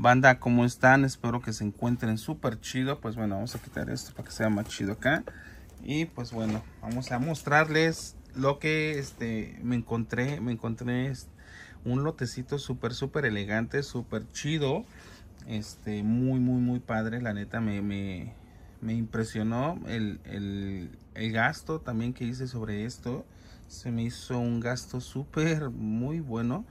Banda, ¿cómo están? Espero que se encuentren súper chido. Pues bueno, vamos a quitar esto para que sea más chido acá. Y pues bueno, vamos a mostrarles lo que este, me encontré. Me encontré un lotecito súper, súper elegante, súper chido. Este, muy, muy, muy padre. La neta me, impresionó el, el gasto también que hice sobre esto. Se me hizo un gasto súper, muy bueno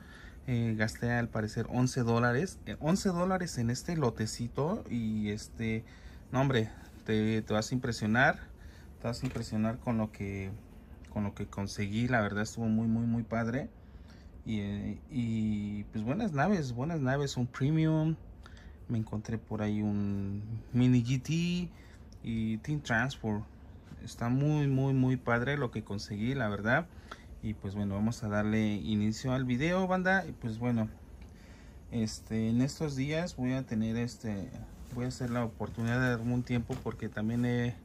eh, gasté al parecer 11 dólares. 11 eh, dólares en este lotecito. Y este, nombre te, vas a impresionar. Te vas a impresionar con lo que con lo que conseguí. La verdad estuvo muy, muy, muy padre. Y, eh, y pues buenas naves, buenas naves. Un premium. Me encontré por ahí un mini GT y Team Transport. Está muy, muy, muy padre lo que conseguí, la verdad y pues bueno vamos a darle inicio al video banda y pues bueno este en estos días voy a tener este voy a hacer la oportunidad de darme un tiempo porque también he,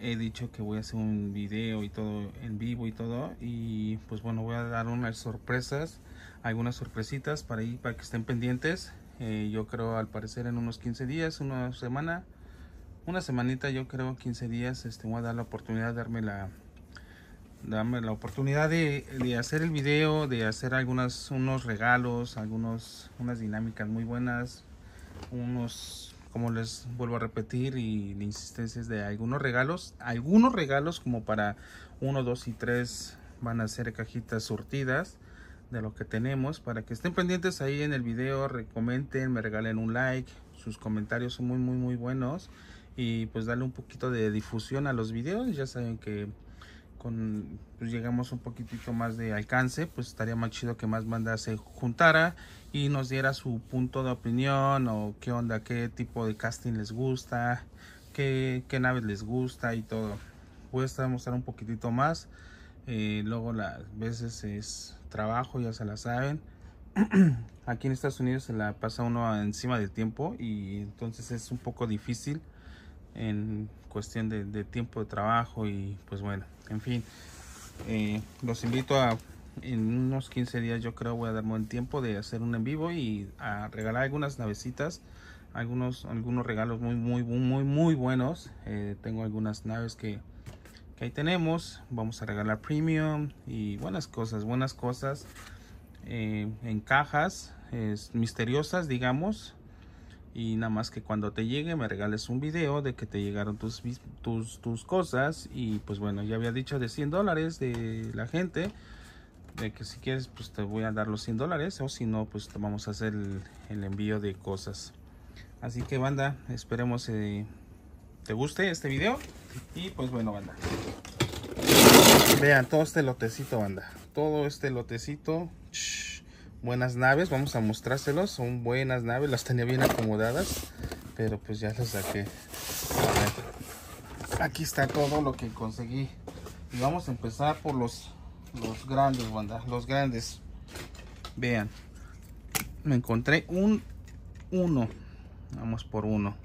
he dicho que voy a hacer un video y todo en vivo y todo y pues bueno voy a dar unas sorpresas algunas sorpresitas para ir para que estén pendientes eh, yo creo al parecer en unos 15 días una semana una semanita yo creo 15 días este voy a dar la oportunidad de darme la dame la oportunidad de, de, hacer el video, de hacer algunos unos regalos, algunos, unas dinámicas muy buenas, unos, como les vuelvo a repetir, y la insistencia es de algunos regalos, algunos regalos como para 1, 2 y 3 van a ser cajitas surtidas de lo que tenemos para que estén pendientes ahí en el video, comenten, me regalen un like, sus comentarios son muy muy muy buenos y pues darle un poquito de difusión a los videos, ya saben que con pues llegamos un poquitito más de alcance, pues estaría más chido que más bandas se juntara y nos diera su punto de opinión o qué onda, qué tipo de casting les gusta, qué, qué naves les gusta y todo. Voy a mostrar un poquitito más. Eh, luego las veces es trabajo, ya se la saben. Aquí en Estados Unidos se la pasa uno encima del tiempo y entonces es un poco difícil en cuestión de, tiempo de trabajo y pues bueno, en fin, eh, los invito a en unos 15 días yo creo voy a darme el tiempo de hacer un en vivo y a regalar algunas navecitas algunos algunos regalos muy muy muy muy buenos eh, tengo algunas naves que, ahí tenemos vamos a regalar premium y buenas cosas buenas cosas eh, en cajas misteriosas digamos y nada más que cuando te llegue me regales un video de que te llegaron tus, tus, cosas y pues bueno ya había dicho de 100 dólares de la gente de que si quieres pues te voy a dar los 100 dólares o si no pues vamos a hacer el, envío de cosas así que banda esperemos eh, te guste este video y pues bueno banda vean todo este lotecito banda todo este lotecito Shh buenas naves. Vamos a mostrárselos. Son buenas naves. Las tenía bien acomodadas. Pero pues ya las saqué. Aquí está todo lo que conseguí. Y vamos a empezar por los, los grandes, banda. Los grandes. Vean. Me encontré un uno. Vamos por uno.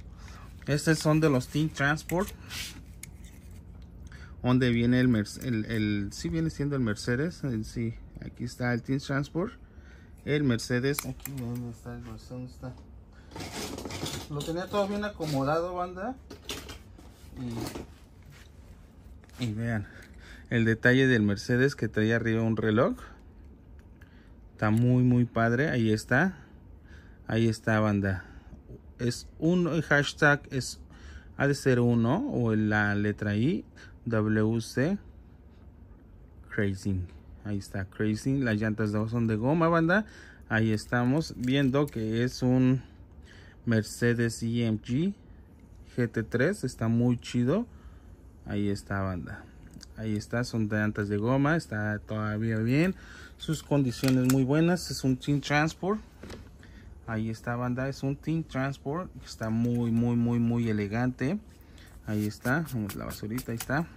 Estos son de los Team Transport. Donde viene el, el, sí viene siendo el Mercedes. sí, aquí está el Team Transport el Mercedes. Aquí está el bolsón está. Lo tenía todo bien acomodado, banda. Y, vean el detalle del Mercedes que trae arriba un reloj. Está muy muy padre, ahí está. Ahí está, banda. Es un hashtag es ha de ser uno o la letra I WC Crazy. Ahí está Crazy. Las llantas son de goma, banda. Ahí estamos viendo que es un Mercedes EMG GT3. Está muy chido. Ahí está, banda. Ahí está, son llantas de goma. Está todavía bien. Sus condiciones muy buenas. Es un Team Transport. Ahí está, banda. Es un Team Transport. Está muy, muy, muy, muy elegante. Ahí está. Vamos la basurita. Ahí está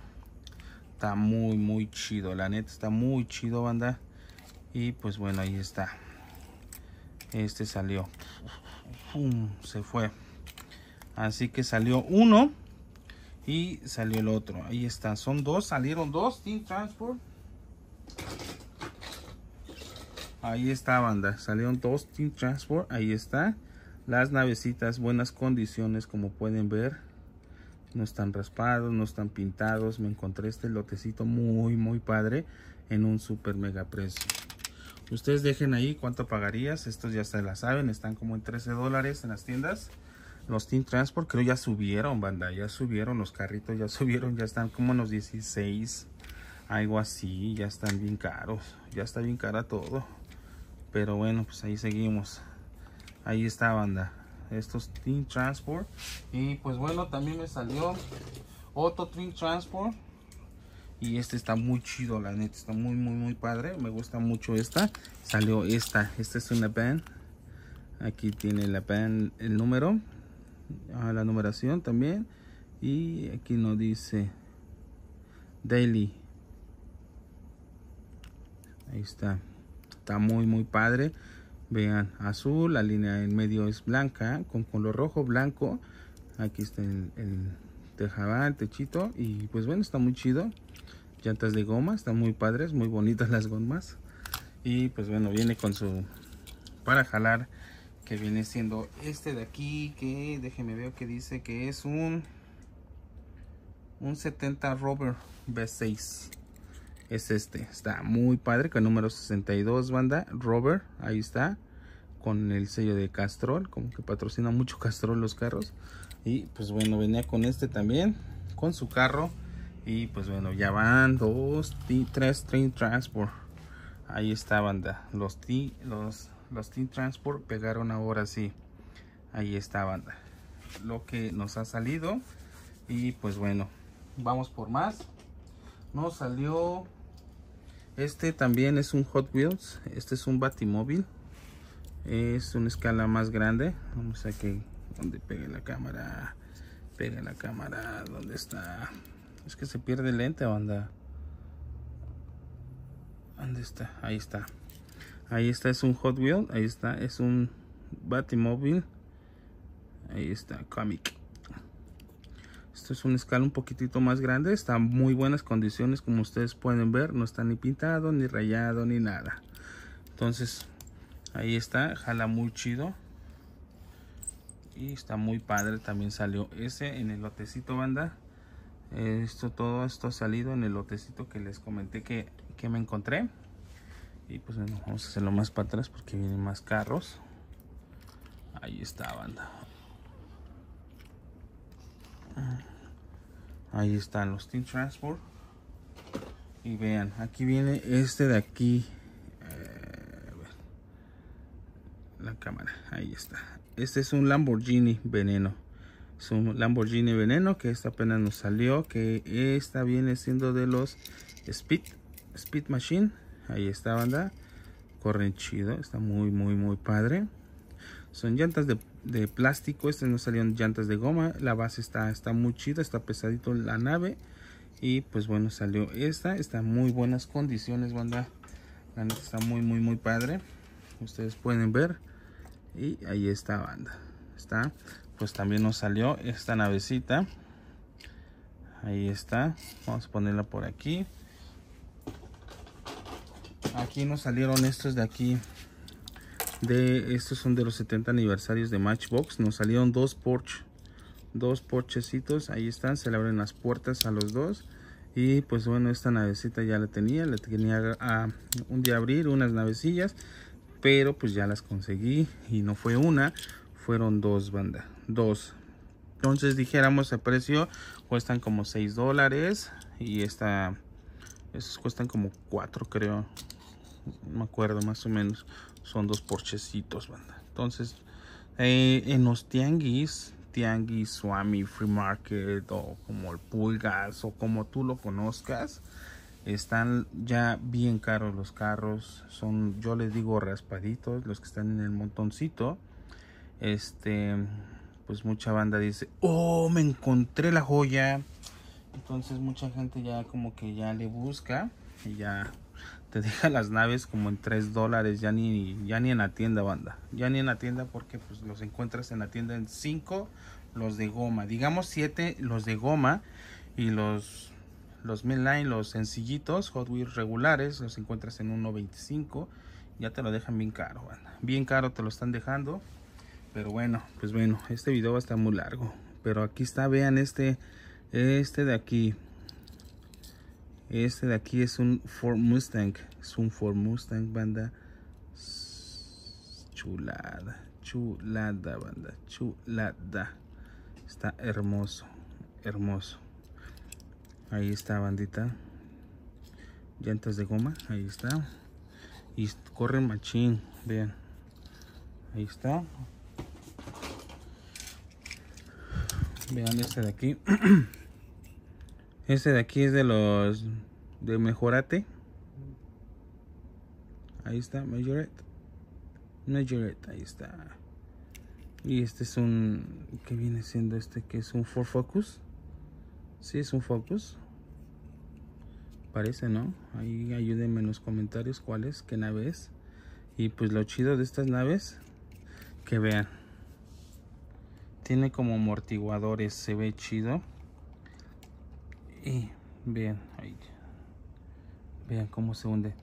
está muy muy chido la neta está muy chido banda y pues bueno ahí está este salió se fue así que salió uno y salió el otro ahí están son dos salieron dos team transport ahí está banda salieron dos team transport ahí está las navecitas buenas condiciones como pueden ver no están raspados, no están pintados. Me encontré este lotecito muy, muy padre en un super mega precio. Ustedes dejen ahí cuánto pagarías. Estos ya se la saben, están como en 13 dólares en las tiendas. Los Team Transport creo ya subieron, banda. Ya subieron los carritos, ya subieron. Ya están como en los 16, algo así. Ya están bien caros. Ya está bien cara todo. Pero bueno, pues ahí seguimos. Ahí está, banda estos Team Transport y pues bueno también me salió otro Team Transport y este está muy chido la neta está muy muy muy padre me gusta mucho esta salió esta esta es una van aquí tiene la pen el número ah, la numeración también y aquí nos dice daily ahí está está muy muy padre vean azul la línea en medio es blanca con color rojo blanco aquí está el, el techito y pues bueno está muy chido llantas de goma están muy padres muy bonitas las gomas y pues bueno viene con su para jalar que viene siendo este de aquí que déjeme ver, que dice que es un un 70 Rover V6 es este. Está muy padre con número 62, banda. Robert, ahí está. Con el sello de Castrol, como que patrocina mucho Castrol los carros. Y pues bueno, venía con este también, con su carro. Y pues bueno, ya van dos, tres Train Transport. Ahí está, banda. Los, t, los, los Team Transport pegaron ahora sí. Ahí está, banda. Lo que nos ha salido. Y pues bueno, vamos por más. Nos salió este también es un Hot Wheels. Este es un Batimóvil. Es una escala más grande. Vamos a que donde pegue la cámara. Pegue la cámara. ¿Dónde está? Es que se pierde el lente, banda. ¿Dónde está? Ahí está. Ahí está, es un Hot Wheel. Ahí está, es un Batimóvil. Ahí está, Comic. Esto es un escala un poquitito más grande. Está en muy buenas condiciones como ustedes pueden ver. No está ni pintado, ni rayado, ni nada. Entonces, ahí está. Jala muy chido. Y está muy padre. También salió ese en el lotecito, banda. Esto, todo esto ha salido en el lotecito que les comenté que, me encontré. Y pues vamos a hacerlo más para atrás porque vienen más carros. Ahí está, banda. Ahí están los Team Transport. Y vean, aquí viene este de aquí. Eh, la cámara, ahí está. Este es un Lamborghini Veneno. Es un Lamborghini Veneno que esta apenas nos salió. Que esta viene siendo de los Speed, Speed Machine. Ahí está, banda. Corren chido. Está muy, muy, muy padre. Son llantas de de plástico. Este no salieron llantas de goma. La base está, está muy chida, está pesadito la nave. Y pues bueno, salió esta. Está en muy buenas condiciones, banda. La está muy, muy, muy padre. Ustedes pueden ver. Y ahí está, banda. Está. Pues también nos salió esta navecita. Ahí está. Vamos a ponerla por aquí. Aquí nos salieron estos de aquí de estos son de los 70 aniversarios de Matchbox. Nos salieron dos Porsche, dos Porchecitos. Ahí están, se le abren las puertas a los dos. Y pues bueno, esta navecita ya la tenía, la tenía a un día abrir unas navecillas, pero pues ya las conseguí y no fue una, fueron dos bandas, dos. Entonces dijéramos el precio, cuestan como 6 dólares y esta, estos cuestan como 4 creo, no me acuerdo más o menos. Son dos porchecitos, banda. Entonces, eh, en los tianguis, tianguis, swami, free market o como el pulgas o como tú lo conozcas, están ya bien caros los carros. Son, yo les digo, raspaditos, los que están en el montoncito. Este, pues mucha banda dice, oh, me encontré la joya. Entonces mucha gente ya como que ya le busca y ya te deja las naves como en 3 dólares, ya ni, ya ni en la tienda, banda. Ya ni en la tienda porque pues, los encuentras en la tienda en 5, los de goma. Digamos 7, los de goma. Y los, los mainline, los sencillitos, Hot Wheels regulares, los encuentras en 1.25. Ya te lo dejan bien caro, banda. Bien caro te lo están dejando. Pero bueno, pues bueno, este video va a estar muy largo. Pero aquí está, vean este, este de aquí. Este de aquí es un Ford Mustang. Es un Ford Mustang, banda. Chulada. Chulada, banda. Chulada. Está hermoso. Hermoso. Ahí está, bandita. Llantas de goma. Ahí está. Y corre machín. Vean. Ahí está. Vean este de aquí. Este de aquí es de los de Mejorate. Ahí está, Majorate. Majorate, ahí está. Y este es un, ¿qué viene siendo este? Que es un for Focus. Sí, es un Focus. Parece, ¿no? Ahí ayúdenme en los comentarios cuál es, qué nave es. Y pues lo chido de estas naves, que vean. Tiene como amortiguadores, se ve chido. Y vean Vean cómo se hunde.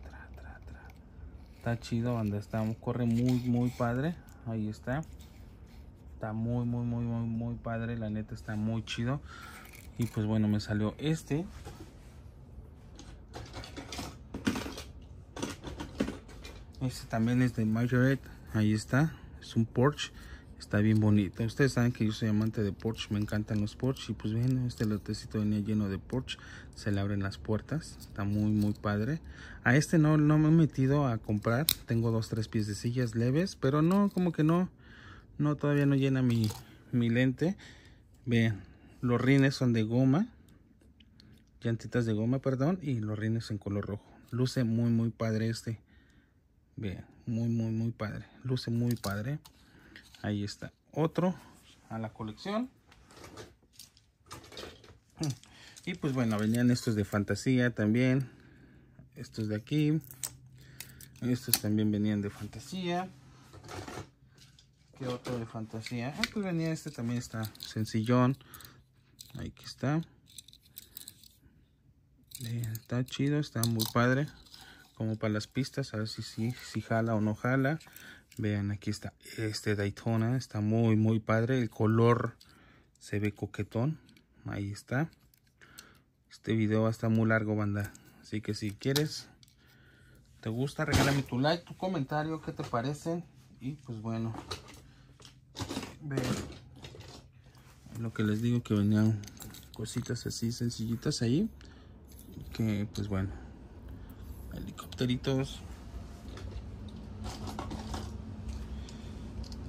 Está chido, anda estamos corre muy, muy padre. Ahí está. Está muy, muy, muy, muy, muy padre. La neta está muy chido. Y pues bueno, me salió este. Este también es de Majorette. Ahí está. Es un Porsche. Está bien bonito. Ustedes saben que yo soy amante de Porsche. Me encantan los Porsche. Y pues bien, este lotecito venía lleno de Porsche. Se le abren las puertas. Está muy, muy padre. A este no, no me he metido a comprar. Tengo dos, tres pies de sillas leves. Pero no, como que no. No, todavía no llena mi, mi lente. Vean, los rines son de goma. Llantitas de goma, perdón. Y los rines en color rojo. Luce muy, muy padre este. Vean, muy, muy, muy padre. Luce muy padre. Ahí está otro a la colección. Y pues bueno, venían estos de fantasía también. Estos de aquí. Estos también venían de fantasía. ¿Qué otro de fantasía? Ah, pues venía este también está sencillón. Ahí que está. está chido, está muy padre. Como para las pistas, a ver si, si, si jala o no jala. Vean, aquí está este Daytona. Está muy, muy padre. El color se ve coquetón. Ahí está. Este video va a estar muy largo, banda. Así que si quieres, te gusta, regálame tu like, tu comentario, qué te parecen. Y pues bueno. Vean. Lo que les digo que venían cositas así sencillitas ahí. Que pues bueno. Helicópteritos.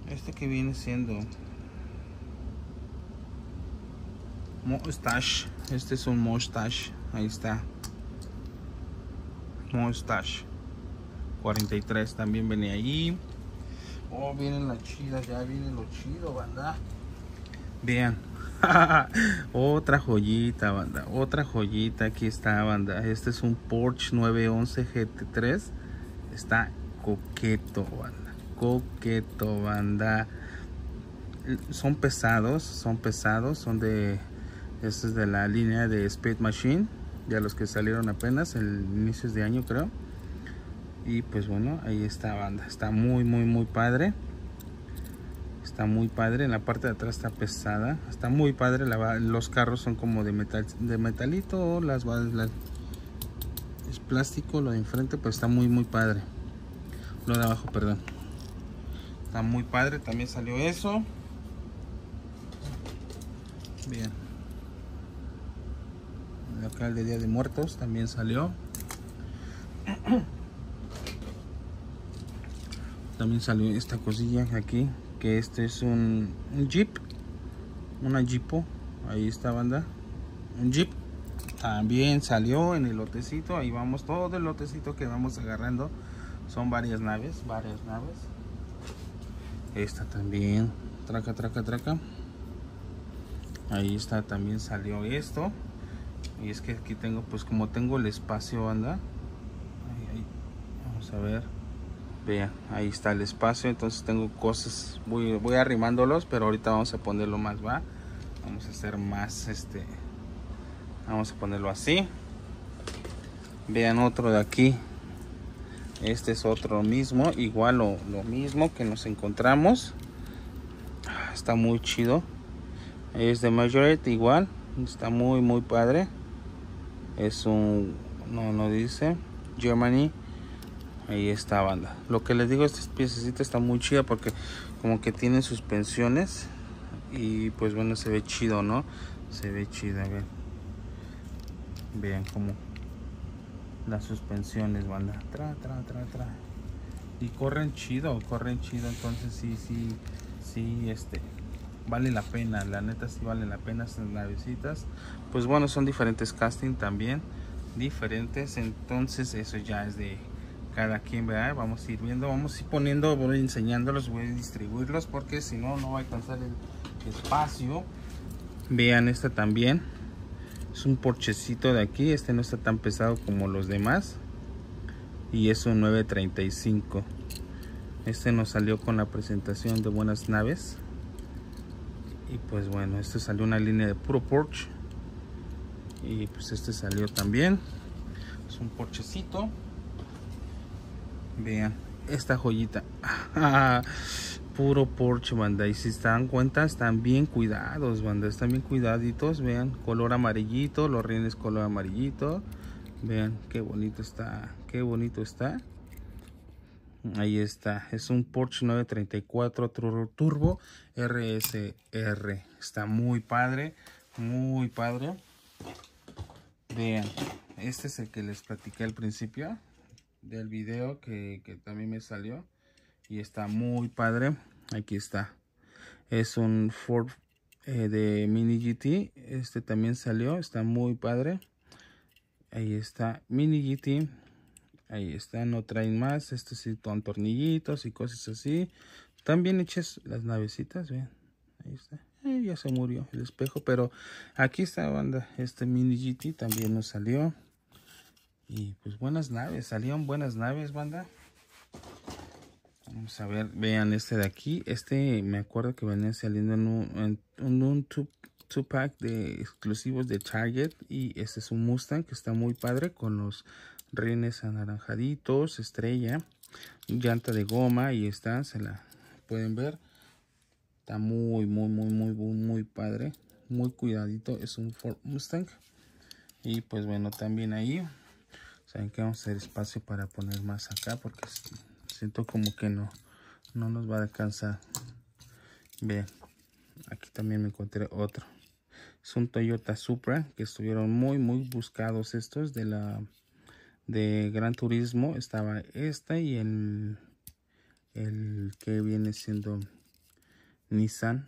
este que viene siendo mustache este es un mustache ahí está mustache 43 también venía allí oh vienen las chidas ya viene lo chido banda vean otra joyita banda otra joyita aquí está banda este es un Porsche 911 GT3 está coqueto banda coqueto, banda. Son pesados, son pesados, son de... Este es de la línea de Speed Machine, ya los que salieron apenas, el inicios de año creo. Y pues bueno, ahí está banda, está muy, muy, muy padre. Está muy padre, en la parte de atrás está pesada, está muy padre, los carros son como de, metal, de metalito, las, las, es plástico, lo de enfrente, pero está muy, muy padre. Lo de abajo, perdón. Está muy padre, también salió eso. Bien. local de Día de Muertos también salió. También salió esta cosilla aquí, que este es un, un Jeep. Una Jeepo. Ahí está, banda. Un Jeep. También salió en el lotecito. Ahí vamos, todo el lotecito que vamos agarrando. Son varias naves, varias naves esta también traca traca traca ahí está también salió esto y es que aquí tengo pues como tengo el espacio anda vamos a ver vean ahí está el espacio entonces tengo cosas voy, voy arrimándolos pero ahorita vamos a ponerlo más va vamos a hacer más este vamos a ponerlo así vean otro de aquí este es otro mismo igual lo, lo mismo que nos encontramos ah, está muy chido es de Majorette igual está muy muy padre es un no no dice Germany ahí está banda lo que les digo esta piececita está muy chida porque como que tiene suspensiones y pues bueno se ve chido no se ve chido a ver vean cómo las suspensiones, banda. Tra, tra, tra, tra. Y corren chido, corren chido. Entonces sí, sí, sí, este. Vale la pena, la neta sí vale la pena estas navecitas. Pues bueno, son diferentes casting también. Diferentes. Entonces eso ya es de cada quien, ¿verdad? Vamos a ir viendo, vamos a ir poniendo, voy enseñándolos, voy a distribuirlos porque si no, no va a alcanzar el espacio. Vean esta también es un porchecito de aquí este no está tan pesado como los demás y es un 935 este nos salió con la presentación de buenas naves y pues bueno este salió una línea de puro porche y pues este salió también es un porchecito vean esta joyita puro Porsche, banda. Y si se dan cuenta, están bien cuidados, banda. Están bien cuidaditos, vean. Color amarillito, los rienes color amarillito. Vean qué bonito está, qué bonito está. Ahí está, es un Porsche 934 Turbo RSR. Está muy padre, muy padre. Vean, este es el que les platiqué al principio del video que, que también me salió y está muy padre aquí está es un Ford eh, de Mini GT este también salió está muy padre ahí está Mini GT ahí está no traen más Este sí con tornillitos y cosas así También hechas las navecitas bien ahí está eh, ya se murió el espejo pero aquí está banda este Mini GT también nos salió y pues buenas naves salieron buenas naves banda Vamos a ver, vean este de aquí. Este me acuerdo que venía saliendo en un, 2 pack de exclusivos de Target. Y este es un Mustang que está muy padre con los rines anaranjaditos, estrella, llanta de goma y está, se la pueden ver. Está muy, muy, muy, muy, muy padre. Muy cuidadito. Es un Ford Mustang. Y pues bueno, también ahí. Saben que vamos a hacer espacio para poner más acá porque siento como que no, no nos va a alcanzar. Vean, aquí también me encontré otro. Es un Toyota Supra que estuvieron muy, muy buscados estos de la de Gran Turismo. Estaba esta y el, el que viene siendo Nissan,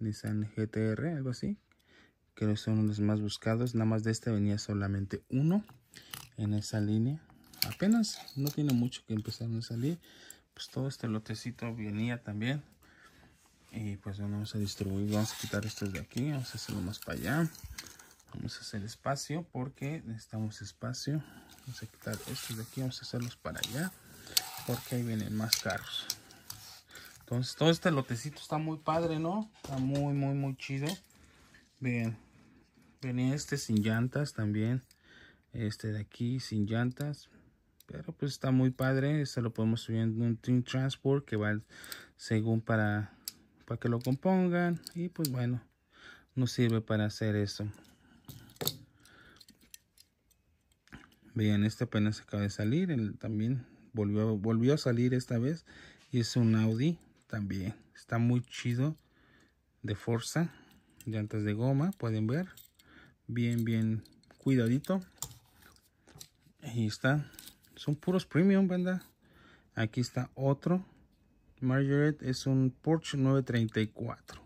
Nissan GTR, algo así. Creo que son los más buscados. Nada más de este venía solamente uno en esa línea apenas no tiene mucho que empezar a salir pues todo este lotecito venía también y pues vamos a distribuir vamos a quitar estos de aquí vamos a hacerlo más para allá vamos a hacer espacio porque necesitamos espacio vamos a quitar estos de aquí vamos a hacerlos para allá porque ahí vienen más carros entonces todo este lotecito está muy padre no está muy muy muy chido vean venía este sin llantas también este de aquí sin llantas pero pues está muy padre. Este lo podemos subir en un Team Transport que va según para, para que lo compongan. Y pues bueno, nos sirve para hacer eso. Vean, este apenas acaba de salir. él también volvió, volvió a salir esta vez. Y es un Audi también. Está muy chido. De fuerza. Llantas de goma, pueden ver. Bien, bien cuidadito. Ahí está son puros premium, banda. Aquí está otro. Margaret es un Porsche 934.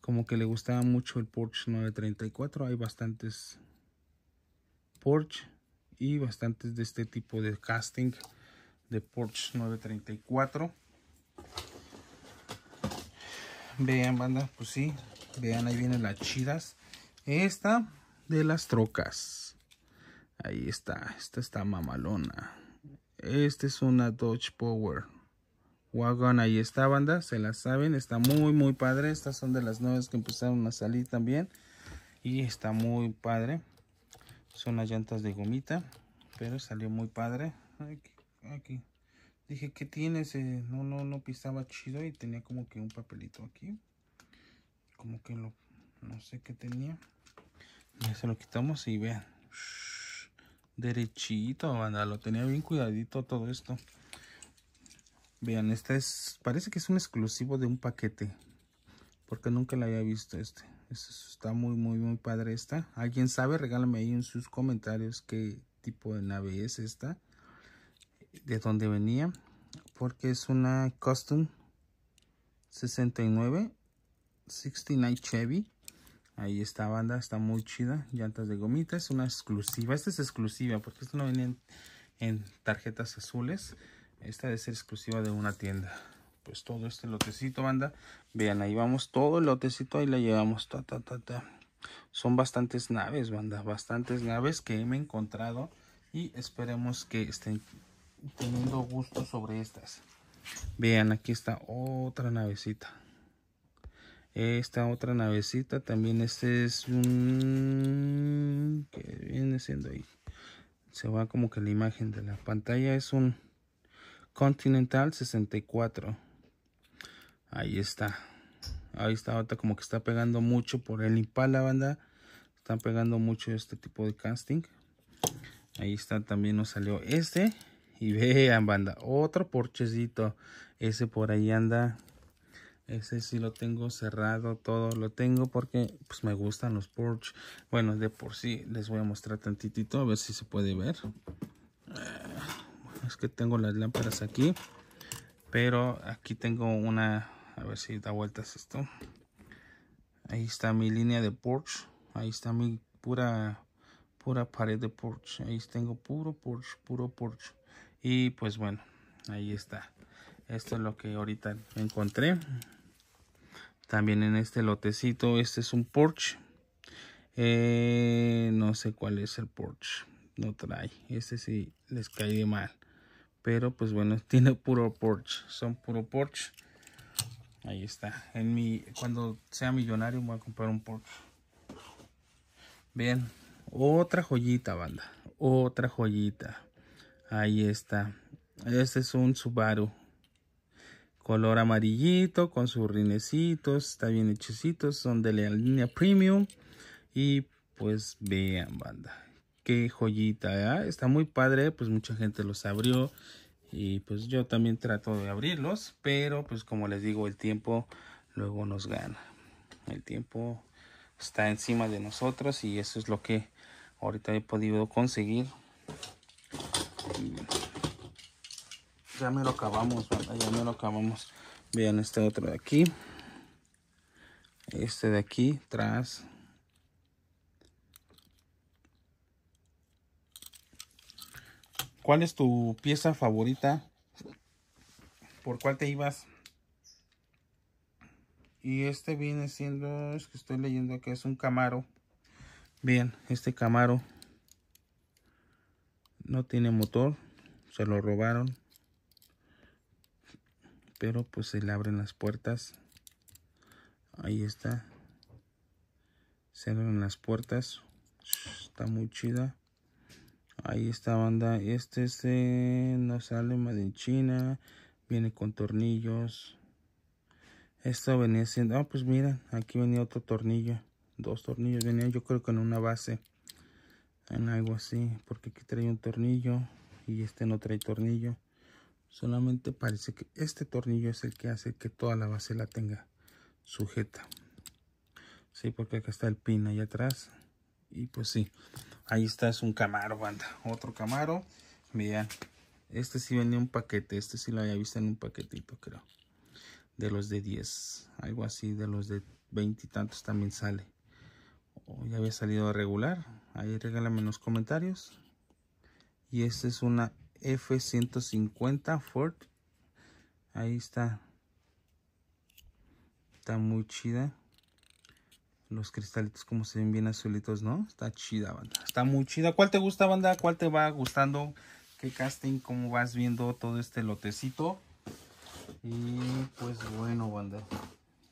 Como que le gustaba mucho el Porsche 934. Hay bastantes Porsche y bastantes de este tipo de casting de Porsche 934. Vean, banda, pues sí. Vean, ahí vienen las chidas. Esta de las trocas. Ahí está, esta está mamalona. Este es una Dodge Power Wagon. Ahí está, banda. Se la saben. Está muy, muy padre. Estas son de las nuevas que empezaron a salir también. Y está muy padre. Son las llantas de gomita. Pero salió muy padre. Aquí. Dije, que tiene ese. no, no, no pisaba chido. Y tenía como que un papelito aquí. Como que No sé qué tenía. Ya se lo quitamos y vean derechito, banda. Lo tenía bien cuidadito todo esto. Vean, esta es, parece que es un exclusivo de un paquete. Porque nunca la había visto este. este está muy, muy, muy padre esta. ¿Alguien sabe? Regálame ahí en sus comentarios qué tipo de nave es esta. De dónde venía. Porque es una Custom 69. 69 Chevy. Ahí está banda está muy chida. Llantas de gomita. Es una exclusiva. Esta es exclusiva porque esta no viene en, tarjetas azules. Esta debe ser exclusiva de una tienda. Pues todo este lotecito, banda. Vean, ahí vamos todo el lotecito. Ahí la llevamos. Ta, ta, ta, ta. Son bastantes naves, banda. Bastantes naves que he encontrado. Y esperemos que estén teniendo gusto sobre estas. Vean, aquí está otra navecita esta otra navecita también este es un que viene siendo ahí se va como que la imagen de la pantalla es un continental 64 ahí está ahí está otra como que está pegando mucho por el impala banda están pegando mucho este tipo de casting ahí está también nos salió este y vean banda otro porchecito ese por ahí anda ese sí lo tengo cerrado, todo lo tengo porque pues, me gustan los Porsche. Bueno, de por sí les voy a mostrar tantitito a ver si se puede ver. Eh, es que tengo las lámparas aquí. Pero aquí tengo una... A ver si da vueltas esto. Ahí está mi línea de Porsche. Ahí está mi pura pura pared de Porsche. Ahí tengo puro Porsche, puro Porsche. Y pues bueno, ahí está esto es lo que ahorita encontré también en este lotecito este es un Porsche eh, no sé cuál es el Porsche no trae este sí les cae de mal pero pues bueno tiene puro Porsche son puro Porsche ahí está en mi cuando sea millonario voy a comprar un Porsche bien otra joyita banda otra joyita ahí está este es un Subaru color amarillito con sus rinecitos, está bien hechecitos, son de la línea premium y pues vean banda, qué joyita, ¿eh? está muy padre, pues mucha gente los abrió y pues yo también trato de abrirlos, pero pues como les digo el tiempo luego nos gana, el tiempo está encima de nosotros y eso es lo que ahorita he podido conseguir ya me lo acabamos, ¿verdad? ya me lo acabamos. Vean este otro de aquí. Este de aquí, tras. ¿Cuál es tu pieza favorita? ¿Por cuál te ibas? Y este viene siendo, es que estoy leyendo que es un Camaro. Bien, este Camaro no tiene motor, se lo robaron pero pues se le abren las puertas ahí está se abren las puertas está muy chida ahí está banda este se este, no sale más de China viene con tornillos esto venía siendo ah pues mira aquí venía otro tornillo dos tornillos venía yo creo que en una base en algo así porque aquí trae un tornillo y este no trae tornillo solamente parece que este tornillo es el que hace que toda la base la tenga sujeta sí porque acá está el pin ahí atrás y pues sí ahí está es un camaro banda otro camaro mira este sí venía un paquete este sí lo había visto en un paquetito creo de los de 10 algo así de los de 20 y tantos también sale o oh, ya había salido regular ahí regálame en los comentarios y esta es una F-150 Ford. Ahí está. Está muy chida. Los cristalitos como se ven bien azulitos, ¿no? Está chida, banda. Está muy chida. ¿Cuál te gusta, banda? ¿Cuál te va gustando? ¿Qué casting? ¿Cómo vas viendo todo este lotecito? Y pues bueno, banda.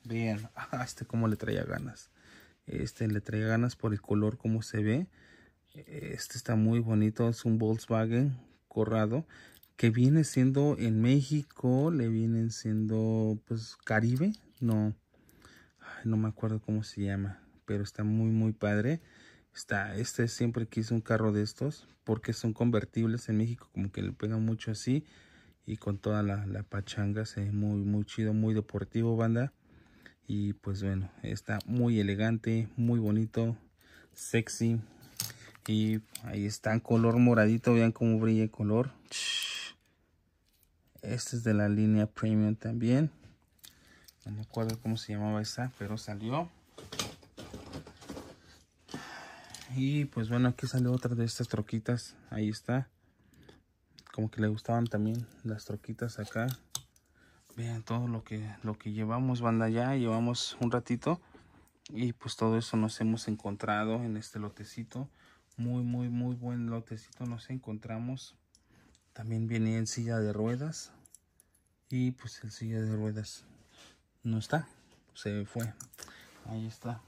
Bien. Ah, este como le traía ganas. Este le traía ganas por el color como se ve. Este está muy bonito. Es un Volkswagen Corrado, que viene siendo en México, le vienen siendo pues Caribe, no, no me acuerdo cómo se llama, pero está muy muy padre. Está, este siempre quise un carro de estos porque son convertibles en México, como que le pegan mucho así y con toda la, la pachanga se ve muy muy chido, muy deportivo banda. Y pues bueno, está muy elegante, muy bonito, sexy, y ahí está en color moradito. Vean cómo brilla el color. Este es de la línea Premium también. No me acuerdo cómo se llamaba esa pero salió. Y pues bueno, aquí salió otra de estas troquitas. Ahí está. Como que le gustaban también las troquitas acá. Vean todo lo que, lo que llevamos, banda. Ya llevamos un ratito. Y pues todo eso nos hemos encontrado en este lotecito. Muy, muy, muy buen lotecito nos encontramos. También viene en silla de ruedas. Y pues el silla de ruedas no está. Se fue. Ahí está.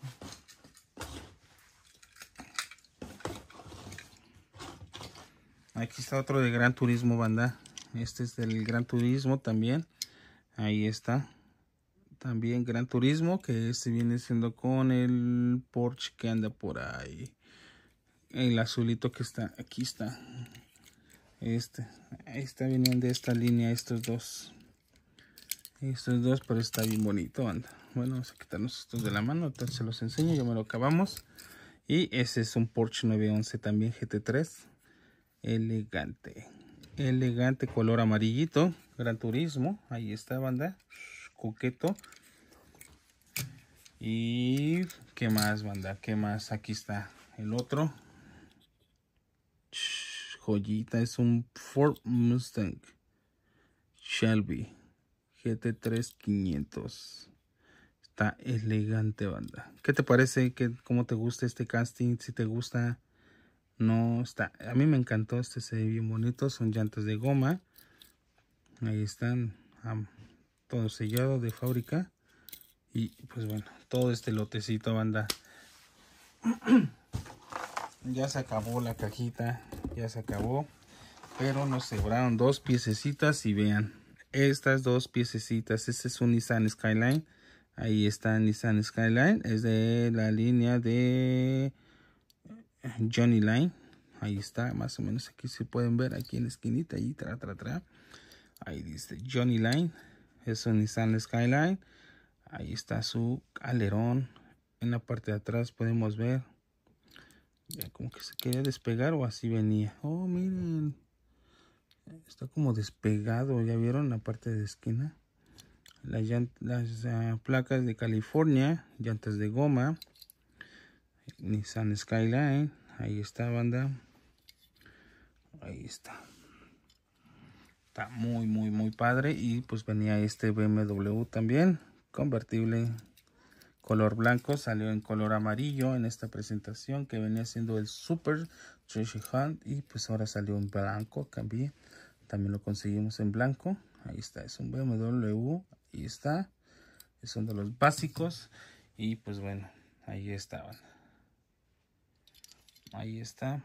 Aquí está otro de Gran Turismo, banda. Este es del Gran Turismo también. Ahí está. También Gran Turismo, que este viene siendo con el Porsche que anda por ahí el azulito que está aquí está este está viniendo de esta línea estos dos estos dos pero está bien bonito Anda. bueno vamos a quitarnos estos de la mano entonces se los enseño ya me lo acabamos y ese es un Porsche 911 también GT3 elegante elegante color amarillito gran turismo ahí está banda coqueto y qué más banda qué más aquí está el otro joyita es un Ford Mustang Shelby GT3500. Está elegante, banda. ¿Qué te parece? que ¿Cómo te gusta este casting? Si te gusta, no está. A mí me encantó. Este se ve bien bonito. Son llantas de goma. Ahí están. todo sellado de fábrica. Y pues bueno, todo este lotecito, banda. ya se acabó la cajita ya se acabó pero nos sobraron dos piececitas y vean estas dos piececitas este es un Nissan Skyline ahí está Nissan Skyline es de la línea de Johnny Line ahí está más o menos aquí se pueden ver aquí en la esquinita ahí tra tra ahí dice Johnny Line es un Nissan Skyline ahí está su alerón en la parte de atrás podemos ver ya como que se quería despegar o así venía. Oh, miren. Está como despegado. ¿Ya vieron la parte de esquina? Las, ah, placas de California, llantas de goma, Nissan Skyline. Ahí está, banda. Ahí está. Está muy, muy, muy padre. Y pues venía este BMW también, convertible color blanco salió en color amarillo en esta presentación que venía siendo el Super Treasure Hunt y pues ahora salió en blanco, cambié, también lo conseguimos en blanco, ahí está, es un BMW, ahí está, es uno de los básicos y pues bueno, ahí estaban, ahí está.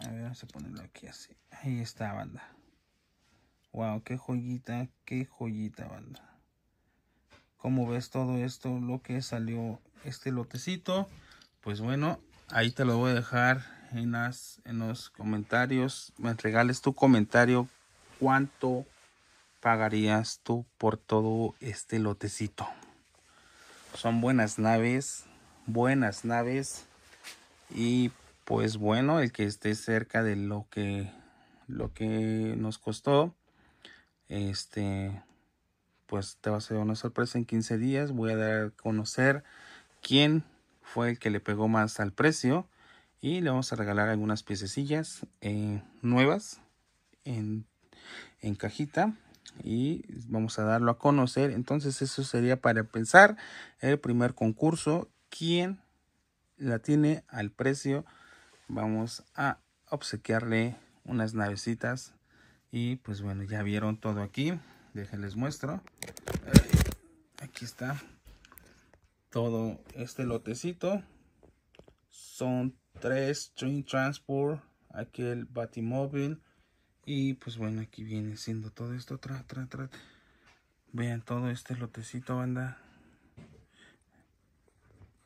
A ver, vamos a ponerlo aquí así. Ahí está, banda. Wow, qué joyita, qué joyita, banda. Como ves todo esto, lo que salió este lotecito? Pues bueno, ahí te lo voy a dejar en, en los comentarios. Me regales tu comentario. ¿Cuánto pagarías tú por todo este lotecito? Son buenas naves, buenas naves. Y pues bueno, el que esté cerca de lo que, lo que nos costó, este, pues te va a ser una sorpresa en 15 días. Voy a dar a conocer quién fue el que le pegó más al precio. Y le vamos a regalar algunas piececillas eh, nuevas en, cajita. Y vamos a darlo a conocer. Entonces eso sería para pensar el primer concurso. ¿Quién la tiene al precio? Vamos a obsequiarle unas navecitas y pues bueno, ya vieron todo aquí. Déjenles muestro. Aquí está todo este lotecito. Son tres Train Transport, aquel Batimóvil. Y pues bueno, aquí viene siendo todo esto. Tra, Vean todo este lotecito, banda.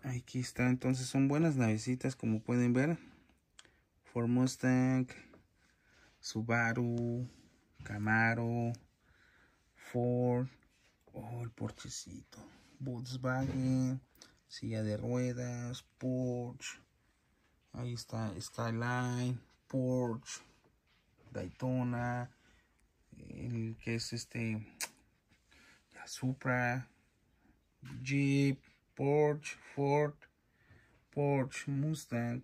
Aquí está. Entonces son buenas navecitas, como pueden ver. For Subaru, Camaro, Ford, oh, el porchecito, Volkswagen, silla de ruedas, Porsche, ahí está Skyline, Porsche, Daytona, el que es este, la Supra, Jeep, Porsche, Ford, Porsche, Mustang,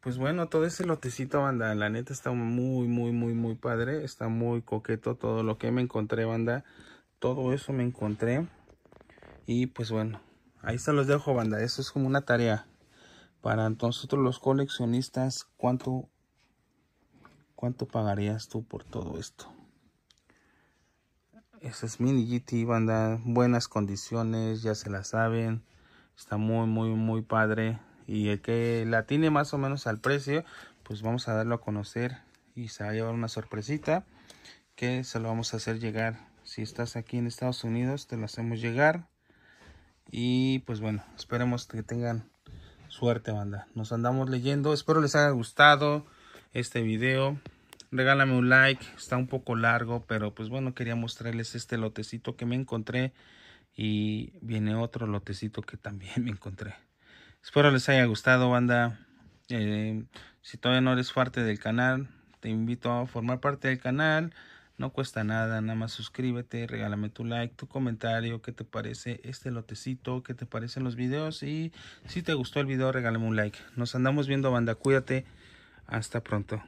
pues bueno, todo ese lotecito, banda, la neta está muy, muy, muy, muy padre. Está muy coqueto todo lo que me encontré, banda. Todo eso me encontré. Y pues bueno, ahí se los dejo, banda. Eso es como una tarea para nosotros los coleccionistas. ¿Cuánto, cuánto pagarías tú por todo esto? Ese es Mini GT, banda. Buenas condiciones, ya se la saben. Está muy, muy, muy padre y el que la tiene más o menos al precio pues vamos a darlo a conocer y se va a llevar una sorpresita que se lo vamos a hacer llegar si estás aquí en Estados Unidos te lo hacemos llegar y pues bueno esperemos que tengan suerte banda nos andamos leyendo espero les haya gustado este video regálame un like está un poco largo pero pues bueno quería mostrarles este lotecito que me encontré y viene otro lotecito que también me encontré Espero les haya gustado, banda. Eh, si todavía no eres parte del canal, te invito a formar parte del canal. No cuesta nada, nada más suscríbete, regálame tu like, tu comentario, qué te parece este lotecito, qué te parecen los videos y si te gustó el video, regálame un like. Nos andamos viendo, banda, cuídate. Hasta pronto.